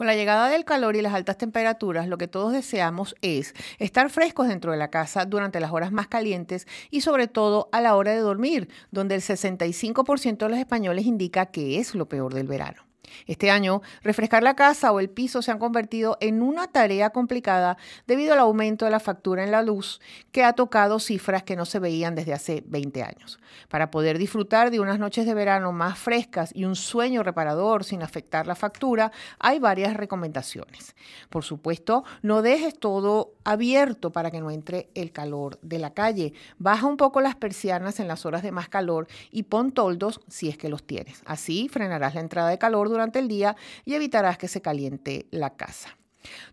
Con la llegada del calor y las altas temperaturas, lo que todos deseamos es estar frescos dentro de la casa durante las horas más calientes y sobre todo a la hora de dormir, donde el 65% de los españoles indica que es lo peor del verano. Este año, refrescar la casa o el piso se han convertido en una tarea complicada debido al aumento de la factura en la luz, que ha tocado cifras que no se veían desde hace 20 años. Para poder disfrutar de unas noches de verano más frescas y un sueño reparador sin afectar la factura, hay varias recomendaciones. Por supuesto, no dejes todo abierto para que no entre el calor de la calle. Baja un poco las persianas en las horas de más calor y pon toldos si es que los tienes. Así frenarás la entrada de calor durante durante el día y evitarás que se caliente la casa.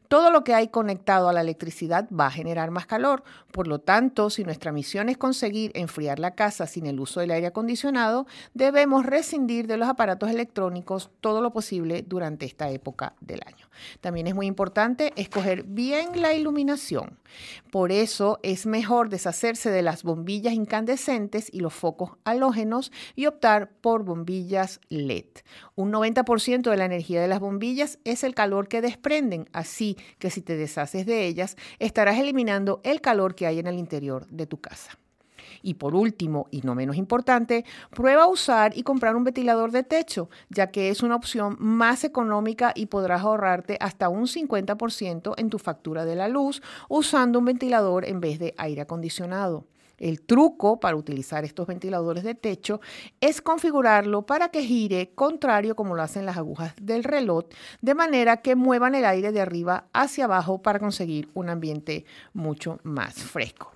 Todo lo que hay conectado a la electricidad va a generar más calor, por lo tanto, si nuestra misión es conseguir enfriar la casa sin el uso del aire acondicionado, debemos rescindir de los aparatos electrónicos todo lo posible durante esta época del año. También es muy importante escoger bien la iluminación. Por eso es mejor deshacerse de las bombillas incandescentes y los focos halógenos y optar por bombillas LED. Un 90% de la energía de las bombillas es el calor que desprenden Así que si te deshaces de ellas, estarás eliminando el calor que hay en el interior de tu casa. Y por último, y no menos importante, prueba a usar y comprar un ventilador de techo, ya que es una opción más económica y podrás ahorrarte hasta un 50% en tu factura de la luz usando un ventilador en vez de aire acondicionado. El truco para utilizar estos ventiladores de techo es configurarlo para que gire contrario como lo hacen las agujas del reloj, de manera que muevan el aire de arriba hacia abajo para conseguir un ambiente mucho más fresco.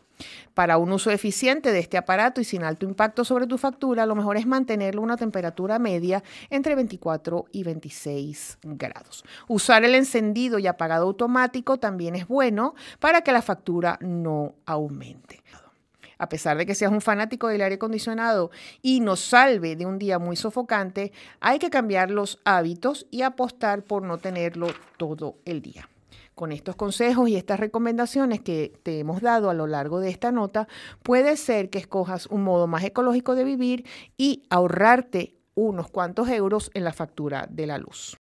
Para un uso eficiente de este aparato y sin alto impacto sobre tu factura, lo mejor es mantenerlo a una temperatura media entre 24 y 26 grados. Usar el encendido y apagado automático también es bueno para que la factura no aumente a pesar de que seas un fanático del aire acondicionado y nos salve de un día muy sofocante, hay que cambiar los hábitos y apostar por no tenerlo todo el día. Con estos consejos y estas recomendaciones que te hemos dado a lo largo de esta nota, puede ser que escojas un modo más ecológico de vivir y ahorrarte unos cuantos euros en la factura de la luz.